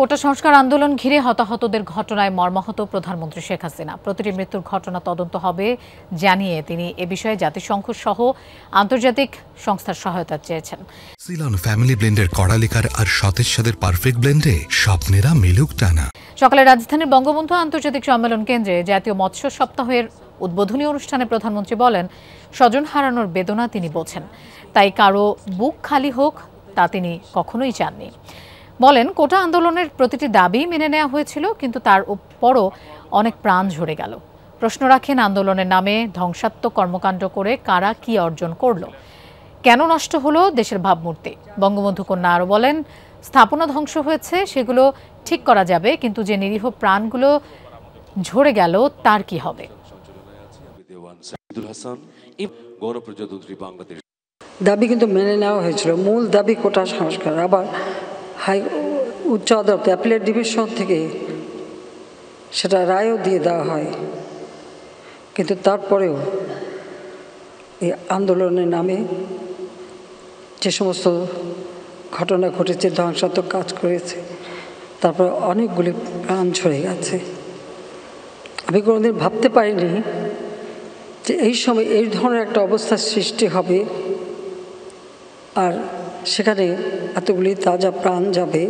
কোটা সংস্কার আন্দোলন ঘিরে হতাহতদের ঘটনায় মর্মাহত প্রধানমন্ত্রী শেখ হাসিনা প্রতিটি মৃত্যুর ঘটনা তদন্ত হবে জানিয়ে তিনি এ বিষয়ে জাতিসংঘ সহ আন্তর্জাতিক সংস্থার সহায়তা চেয়েছেন সিলন ফ্যামিলি ব্লেন্ডের কড়ালিকার আর সতেজ পারফেক্ট ব্লেন্ডে স্বপ্নেরা মিলুক টানা সকালে রাজধানীর বঙ্গবন্ধু আন্তর্জাতিক সম্মেলন কেন্দ্রে জাতীয় মৎস্য সপ্তাহের উদ্বোধনী অনুষ্ঠানে প্রধানমন্ত্রী বলেন স্বজন হারানোর বেদনা তিনি বোঝেন তাই কারো বুক খালি হোক তা তিনি কখনোই চাননি বলেন কোটা আন্দোলনের প্রতিটি দাবি মেনে নেওয়া হয়েছিল কিন্তু তার পরও অনেক প্রাণ ঝরে গেল প্রশ্ন রাখেন আন্দোলনের নামে ধ্বংসাত্মক কর্মকাণ্ড করে কারা কি অর্জন করল কেন নষ্ট হলো দেশের ভাবমূর্তি বঙ্গবন্ধু কন্যা আরও বলেন স্থাপনা ধ্বংস হয়েছে সেগুলো ঠিক করা যাবে কিন্তু যে নিরীহ প্রাণগুলো ঝরে গেল তার কি হবে দাবি কিন্তু মেনে নেওয়া হয়েছিল মূল দাবি কোটা সংস্কার আবার হাই উচ্চ আদালত অ্যাপিলেট ডিভিশন থেকে সেটা রায়ও দিয়ে দেওয়া হয় কিন্তু তারপরেও এই আন্দোলনের নামে যে সমস্ত ঘটনা ঘটেছে ধ্বংসাত্মক কাজ করেছে তারপর অনেকগুলি প্রাণ ছড়ে গেছে আমি কোনোদিন ভাবতে পারিনি যে এই সময় এই ধরনের একটা অবস্থার সৃষ্টি হবে আর সেখানে এতগুলি তাজা প্রাণ যাবে